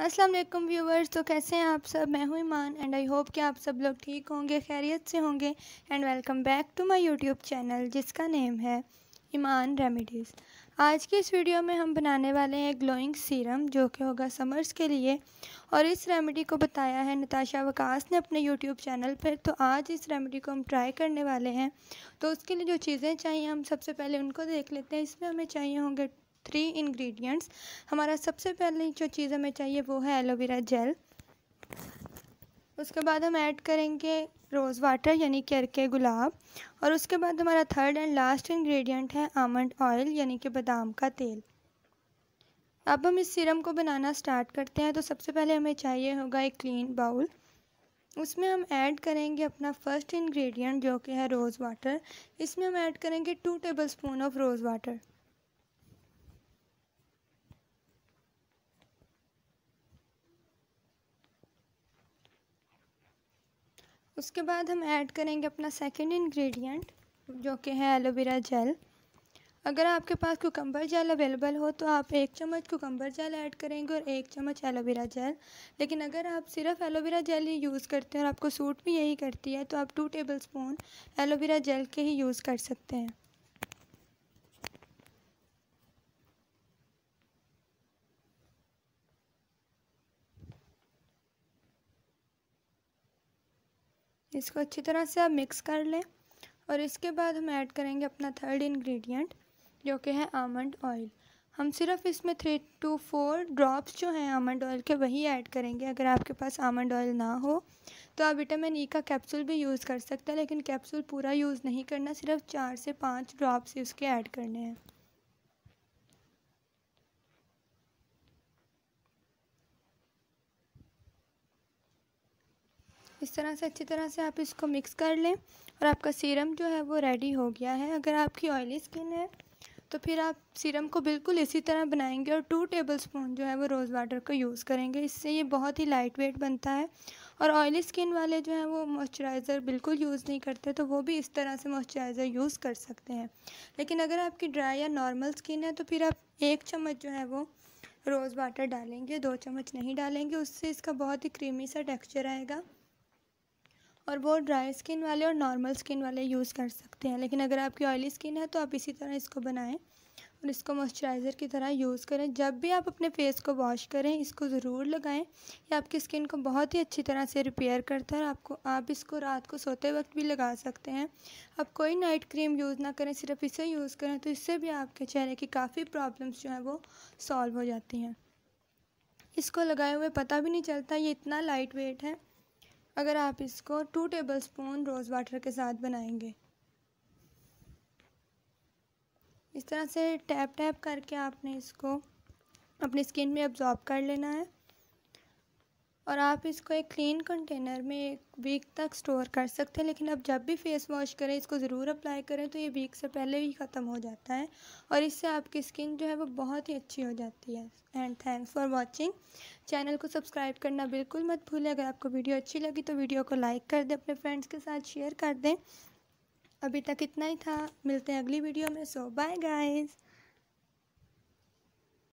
अस्सलाम वालेकुम व्यूवर्स तो कैसे हैं आप सब मैं हूँ ईमान एंड आई होप कि आप सब लोग ठीक होंगे खैरियत से होंगे and welcome back to my YouTube channel जिसका नेम है ईमान रेमेडीज़ आज की इस वीडियो में हम बनाने वाले हैं ग्लोइंग सीरम जो कि होगा समर्स के लिए और इस रेमेडी को बताया है नताशा वकास ने अपने यूट्यूब चैनल पर तो आज इस रेमेडी को हम ट्राई करने वाले हैं तो उसके लिए जो चीज़ें चाहिए हम सबसे पहले उनको देख लेते हैं इसमें हमें चाहिए होंगे थ्री इंग्रेडिएंट्स हमारा सबसे पहले जो चीज़ हमें चाहिए वो है एलोवेरा जेल उसके बाद हम ऐड करेंगे रोज़ वाटर यानी कि अरके गुलाब और उसके बाद हमारा थर्ड एंड लास्ट इंग्रेडिएंट है आमंड ऑयल यानी कि बादाम का तेल अब हम इस सीरम को बनाना स्टार्ट करते हैं तो सबसे पहले हमें चाहिए होगा एक क्लीन बाउल उसमें हम ऐड करेंगे अपना फर्स्ट इंग्रेडिएंट जो कि है रोज़ वाटर इसमें हम ऐड करेंगे two tablespoon of rose water उसके बाद हम ऐड करेंगे अपना सेकंड इंग्रेडिएंट जो कि है एलोवेरा जेल अगर आपके पास कोकम्बर जेल अवेलेबल हो तो आप एक चम्मच कोकम्बर जेल ऐड करेंगे और एक चम्मच एलोवेरा जेल लेकिन अगर आप सिर्फ एलोवेरा जेल ही यूज़ करते हैं और आपको सूट भी यही करती है तो आप two tablespoon aloe vera gel के ही यूज़ कर सकते हैं इसको अच्छी तरह से आप मिक्स कर लें और इसके बाद हम ऐड करेंगे अपना थर्ड इंग्रेडिएंट जो कि है आमंड ऑयल हम सिर्फ इसमें थ्री टू फोर ड्रॉप्स जो हैं आमंड ऑयल के वही ऐड करेंगे अगर आपके पास आमंड ऑयल ना हो तो आप विटामिन ई e का कैप्सूल भी यूज़ कर सकते हैं लेकिन कैप्सूल पूरा यूज़ नहीं करना सिर्फ चार से पाँच ड्रॉप्स इसके ऐड करने हैं इस तरह से अच्छी तरह से आप इसको मिक्स कर लें और आपका सीरम जो है वो रेडी हो गया है अगर आपकी ऑयली स्किन है तो फिर आप सीरम को बिल्कुल इसी तरह बनाएंगे और टू टेबल स्पून जो है वो रोज़ वाटर को यूज़ करेंगे इससे ये बहुत ही लाइट वेट बनता है और ऑयली स्किन वाले जो हैं वो मॉइस्चराइज़र बिल्कुल यूज़ नहीं करते तो वो भी इस तरह से मॉइस्चराइज़र यूज़ कर सकते हैं लेकिन अगर आपकी ड्राई या नॉर्मल स्किन है तो फिर आप एक चम्मच जो है वो रोज़ वाटर डालेंगे दो चम्मच नहीं डालेंगे उससे इसका बहुत ही क्रीमी सा टेक्स्चर आएगा और वो ड्राई स्किन वाले और नॉर्मल स्किन वाले यूज़ कर सकते हैं लेकिन अगर आपकी ऑयली स्किन है तो आप इसी तरह इसको बनाएं और इसको मॉइस्चराइज़र की तरह यूज़ करें जब भी आप अपने फेस को वॉश करें इसको ज़रूर लगाएं ये आपकी स्किन को बहुत ही अच्छी तरह से रिपेयर करता है आपको आप इसको रात को सोते वक्त भी लगा सकते हैं आप कोई नाइट क्रीम यूज़ ना करें सिर्फ इसे यूज़ करें तो इससे भी आपके चेहरे की काफ़ी प्रॉब्लम्स जो हैं वो सॉल्व हो जाती हैं इसको लगाए हुए पता भी नहीं चलता ये इतना लाइट वेट है अगर आप इसको two tablespoon rose water के साथ बनाएंगे इस तरह से टैप टैप करके आपने इसको अपनी स्किन में अब्ज़ॉर्ब कर लेना है और आप इसको एक क्लीन कंटेनर में एक वीक तक स्टोर कर सकते हैं लेकिन अब जब भी फेस वॉश करें इसको ज़रूर अप्लाई करें तो ये वीक से पहले ही ख़त्म हो जाता है और इससे आपकी स्किन जो है वो बहुत ही अच्छी हो जाती है and thanks for watching channel को सब्सक्राइब करना बिल्कुल मत भूलें अगर आपको वीडियो अच्छी लगी तो वीडियो को लाइक कर दें अपने फ्रेंड्स के साथ शेयर कर दें अभी तक इतना ही था मिलते हैं अगली वीडियो में सो बाय गाइज़